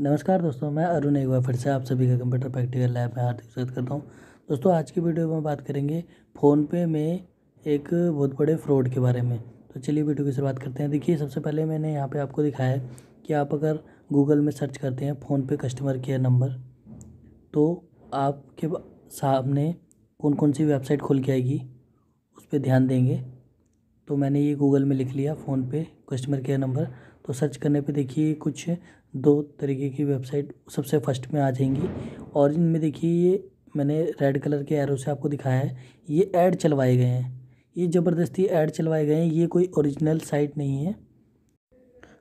नमस्कार दोस्तों मैं अरुण एक बार फिर से आप सभी का कंप्यूटर प्रैक्टिकल लैब में हार्दिक स्वागत करता हूँ दोस्तों आज की वीडियो में बात करेंगे फ़ोनपे में एक बहुत बड़े फ्रॉड के बारे में तो चलिए वीडियो की शुरुआत करते हैं देखिए सबसे पहले मैंने यहाँ पे आपको दिखाया है कि आप अगर गूगल में सर्च करते हैं फ़ोनपे कस्टमर केयर नंबर तो आपके सामने कौन कौन सी वेबसाइट खुल के आएगी उस पर ध्यान देंगे तो मैंने ये गूगल में लिख लिया फ़ोनपे कस्टमर केयर नंबर तो सर्च करने पे देखिए कुछ दो तरीके की वेबसाइट सबसे फर्स्ट में आ जाएंगी और इनमें देखिए ये मैंने रेड कलर के एरो से आपको दिखाया है ये ऐड चलवाए गए हैं ये ज़बरदस्ती ऐड चलवाए गए हैं ये कोई ओरिजिनल साइट नहीं है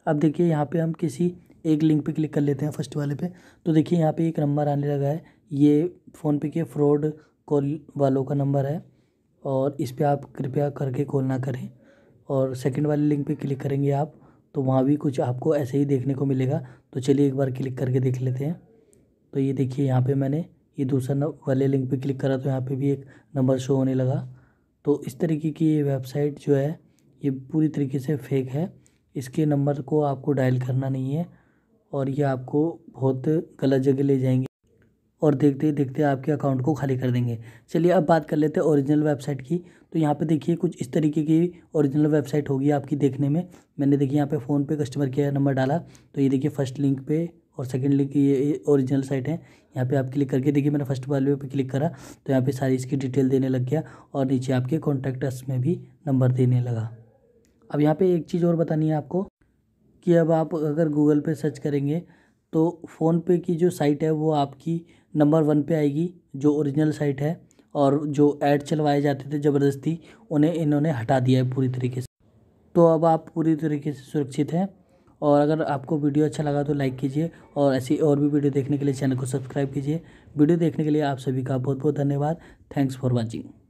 अब देखिए यहाँ पर हम किसी एक लिंक पर क्लिक कर लेते हैं फर्स्ट वाले पर तो देखिए यहाँ पर एक नंबर आने लगा है ये फ़ोनपे के फ्रॉड कॉल वालों का नंबर है और इस पर आप कृपया करके कॉल ना करें और सेकंड वाले लिंक पे क्लिक करेंगे आप तो वहाँ भी कुछ आपको ऐसे ही देखने को मिलेगा तो चलिए एक बार क्लिक करके देख लेते हैं तो ये देखिए यहाँ पे मैंने ये दूसरा वाले लिंक पे क्लिक करा तो यहाँ पे भी एक नंबर शो होने लगा तो इस तरीके की ये वेबसाइट जो है ये पूरी तरीके से फेक है इसके नंबर को आपको डायल करना नहीं है और ये आपको बहुत गलत जगह ले जाएंगे और देखते ही देखते आपके अकाउंट को खाली कर देंगे चलिए अब बात कर लेते हैं ओरिजिनल वेबसाइट की तो यहाँ पे देखिए कुछ इस तरीके की ओरिजिनल वेबसाइट होगी आपकी देखने में मैंने देखिए यहाँ पे फ़ोन पे कस्टमर केयर नंबर डाला तो ये देखिए फर्स्ट लिंक पे और सेकंड लिंक ये ओरिजिनल साइट है यहाँ पे आप क्लिक करके देखिए मैंने फर्स्ट वाले पर क्लिक करा तो यहाँ पर सारी इसकी डिटेल देने लग गया और नीचे आपके कॉन्टैक्ट में भी नंबर देने लगा अब यहाँ पर एक चीज़ और बतानी है आपको कि अब आप अगर गूगल पर सर्च करेंगे तो फ़ोनपे की जो साइट है वो आपकी नंबर वन पे आएगी जो ओरिजिनल साइट है और जो ऐड चलवाए जाते थे ज़बरदस्ती उन्हें इन्होंने हटा दिया है पूरी तरीके से तो अब आप पूरी तरीके से सुरक्षित हैं और अगर आपको वीडियो अच्छा लगा तो लाइक कीजिए और ऐसी और भी वीडियो देखने के लिए चैनल को सब्सक्राइब कीजिए वीडियो देखने के लिए आप सभी का बहुत बहुत धन्यवाद थैंक्स फॉर वॉचिंग